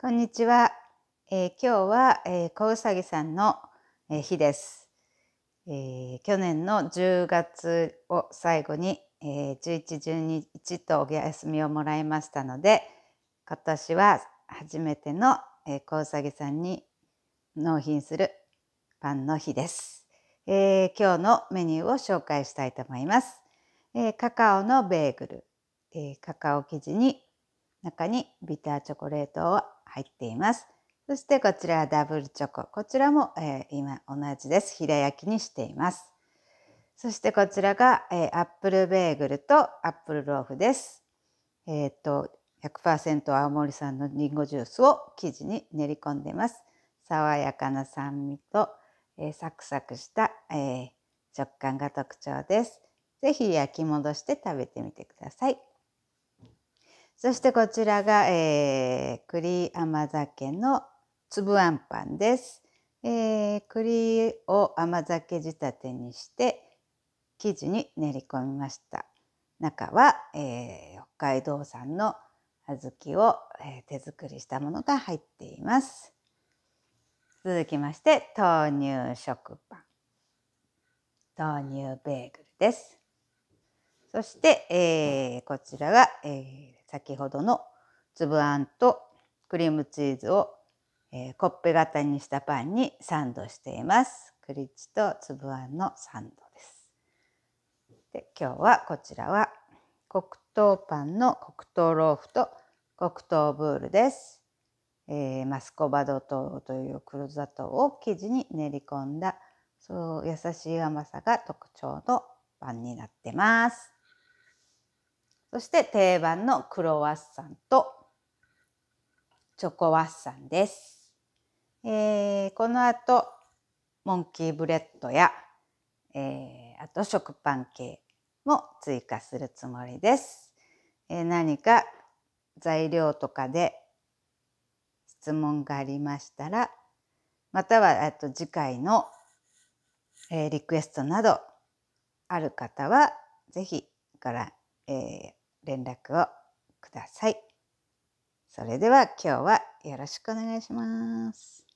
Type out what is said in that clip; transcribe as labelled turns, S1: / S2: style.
S1: こんにちは。えー、今日は、えー、小うさぎさんの、えー、日です、えー、去年の10月を最後に、えー、11、12、とお休みをもらいましたので、今年は初めての、えー、小うさぎさんに納品するパンの日です、えー。今日のメニューを紹介したいと思います。えー、カカオのベーグル、えー、カカオ生地に中にビターチョコレートを入っています。そしてこちらはダブルチョコ。こちらも、えー、今同じです。平焼きにしています。そしてこちらが、えー、アップルベーグルとアップルローフです。えー、っと、100%青森産のりんごジュースを生地に練り込んでます。爽やかな酸味と、えー、サクサクした、えー、食感が特徴です。ぜひ焼き戻して食べてみてください。そしてこちらが、えー、栗甘酒の粒あんパンです。えー、栗を甘酒仕立てにして生地に練り込みました。中は、えー、北海道産の小豆を、えー、手作りしたものが入っています。続きまして豆乳食パン豆乳ベーグルです。そして、えー、こちらが、え先ほどの粒あんとクリームチーズを、えー、コッペ型にしたパンにサンドしています。クリッチと粒あんのサンドです。で今日はこちらは黒糖パンの黒糖ローフと黒糖ブールです。えー、マスコバド糖という黒砂糖を生地に練り込んだそう優しい甘さが特徴のパンになってます。そして定番のクロワッサンとチョコワッサンです。えー、この後、モンキーブレッドや、えー、あと食パン系も追加するつもりです。えー、何か材料とかで質問がありましたら、またはっと次回の、えー、リクエストなどある方は、ぜひから、え連絡をください。それでは今日はよろしくお願いします。